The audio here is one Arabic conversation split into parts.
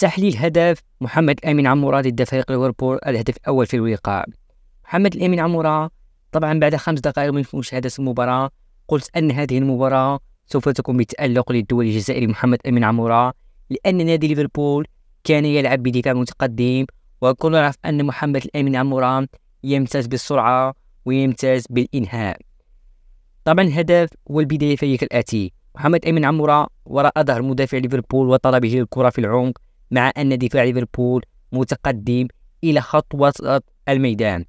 تحليل هدف محمد الامين عمورة ضد فريق ليفربول الهدف الاول في الوقاع محمد الامين عمورة طبعا بعد خمس دقائق من مشاهدة المباراة قلت ان هذه المباراة سوف تكون بتألق للدول الجزائري محمد الامين عمورة لان نادي ليفربول كان يلعب بدفاع متقدم وكل نعرف ان محمد الامين عمورة يمتاز بالسرعة ويمتاز بالانهاء طبعا الهدف هو البداية فهي كالاتي محمد امين عمورة وراء ظهر مدافع ليفربول وطلبه الكرة في العمق مع أن دفاع ليفربول متقدم إلى خط وسط الميدان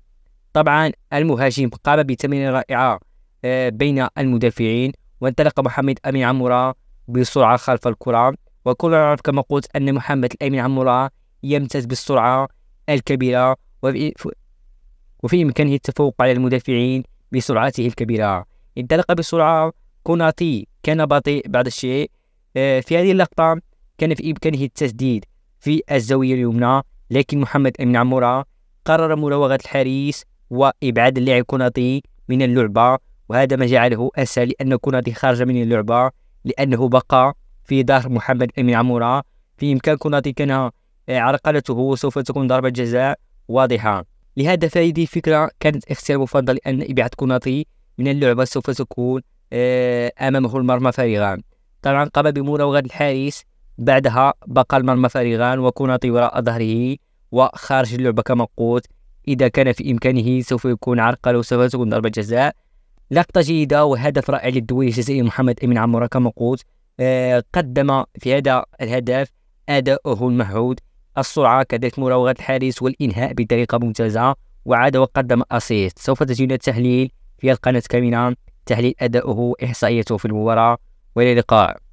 طبعا المهاجم قام بتمرير رائعة آه، بين المدافعين وانطلق محمد أمين عمورة بسرعة خلف الكرة وكلنا نعرف كما قلت أن محمد الأمين عمورة يمتاز بالسرعة الكبيرة وفي إمكانه التفوق على المدافعين بسرعته الكبيرة انطلق بسرعة كوناتي كان بطيء بعض الشيء آه، في هذه اللقطة كان في إمكانه التسديد في الزاوية اليمنى لكن محمد أمين عمورة قرر مراوغة الحارس وإبعاد اللاعب كوناتي من اللعبة وهذا ما جعله أسى لأن كوناتي خرج من اللعبة لأنه بقى في ظهر محمد أمين عمورة في إمكان كوناتي كان آه، عرقلته سوف تكون ضربة جزاء واضحة لهذا فهذه الفكرة كانت اختيار مفضل لأن إبعاد كوناتي من اللعبة سوف تكون آه، أمامه المرمى فارغا طبعا قام بمراوغة الحارس بعدها بقى المرمى فارغا وكوناتي وراء ظهره وخارج اللعبة كما قلت إذا كان في إمكانه سوف يكون عرقل وسوف تكون ضربة جزاء لقطة جيدة وهدف رائع للدولي الجزائري محمد أمين عمورة كما قلت آه، قدم في هذا الهدف أداؤه المعهود السرعة كذلك مراوغة الحارس والإنهاء بطريقة ممتازة وعاد وقدم أسيست سوف تجدون التحليل في القناة كاملة تحليل أداؤه إحصائيته في المباراة وإلى اللقاء